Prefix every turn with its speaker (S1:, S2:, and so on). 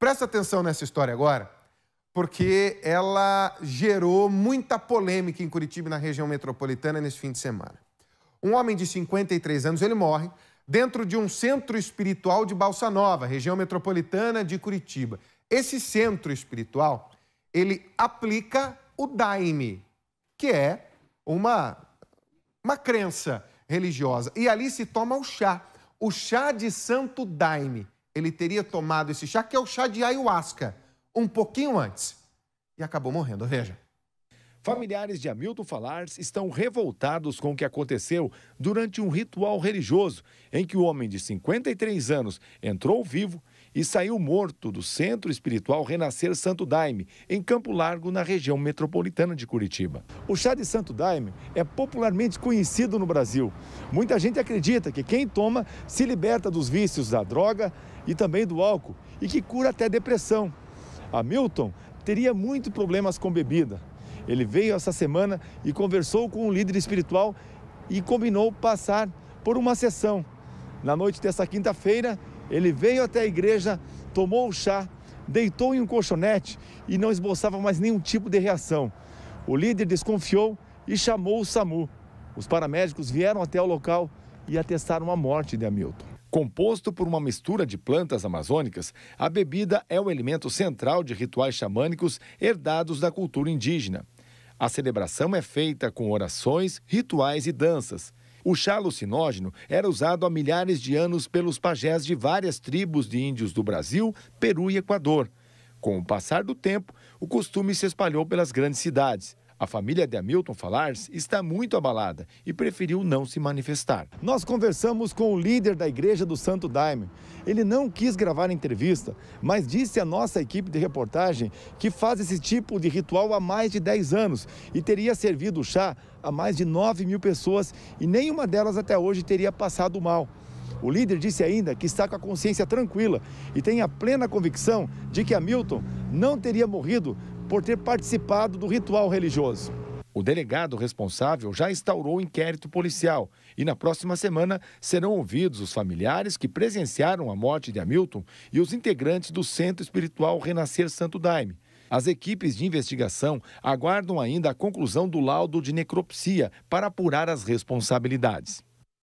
S1: Presta atenção nessa história agora, porque ela gerou muita polêmica em Curitiba e na região metropolitana nesse fim de semana. Um homem de 53 anos, ele morre dentro de um centro espiritual de Balsa Nova, região metropolitana de Curitiba. Esse centro espiritual, ele aplica o daime, que é uma, uma crença religiosa. E ali se toma o chá, o chá de santo daime ele teria tomado esse chá, que é o chá de ayahuasca, um pouquinho antes, e acabou morrendo. Veja.
S2: Familiares de Hamilton Falars estão revoltados com o que aconteceu durante um ritual religioso em que o homem de 53 anos entrou vivo e saiu morto do Centro Espiritual Renascer Santo Daime, em Campo Largo, na região metropolitana de Curitiba. O chá de Santo Daime é popularmente conhecido no Brasil. Muita gente acredita que quem toma se liberta dos vícios da droga e também do álcool e que cura até depressão. Hamilton teria muitos problemas com bebida. Ele veio essa semana e conversou com um líder espiritual e combinou passar por uma sessão. Na noite desta quinta-feira, ele veio até a igreja, tomou o chá, deitou em um colchonete e não esboçava mais nenhum tipo de reação. O líder desconfiou e chamou o SAMU. Os paramédicos vieram até o local e atestaram a morte de Hamilton. Composto por uma mistura de plantas amazônicas, a bebida é o elemento central de rituais xamânicos herdados da cultura indígena. A celebração é feita com orações, rituais e danças. O chá alucinógeno era usado há milhares de anos pelos pajés de várias tribos de índios do Brasil, Peru e Equador. Com o passar do tempo, o costume se espalhou pelas grandes cidades. A família de Hamilton Falars está muito abalada e preferiu não se manifestar. Nós conversamos com o líder da Igreja do Santo Daime. Ele não quis gravar a entrevista, mas disse à nossa equipe de reportagem que faz esse tipo de ritual há mais de 10 anos e teria servido o chá a mais de 9 mil pessoas e nenhuma delas até hoje teria passado mal. O líder disse ainda que está com a consciência tranquila e tem a plena convicção de que Hamilton não teria morrido por ter participado do ritual religioso. O delegado responsável já instaurou o inquérito policial e na próxima semana serão ouvidos os familiares que presenciaram a morte de Hamilton e os integrantes do Centro Espiritual Renascer Santo Daime. As equipes de investigação aguardam ainda a conclusão do laudo de necropsia para apurar as responsabilidades.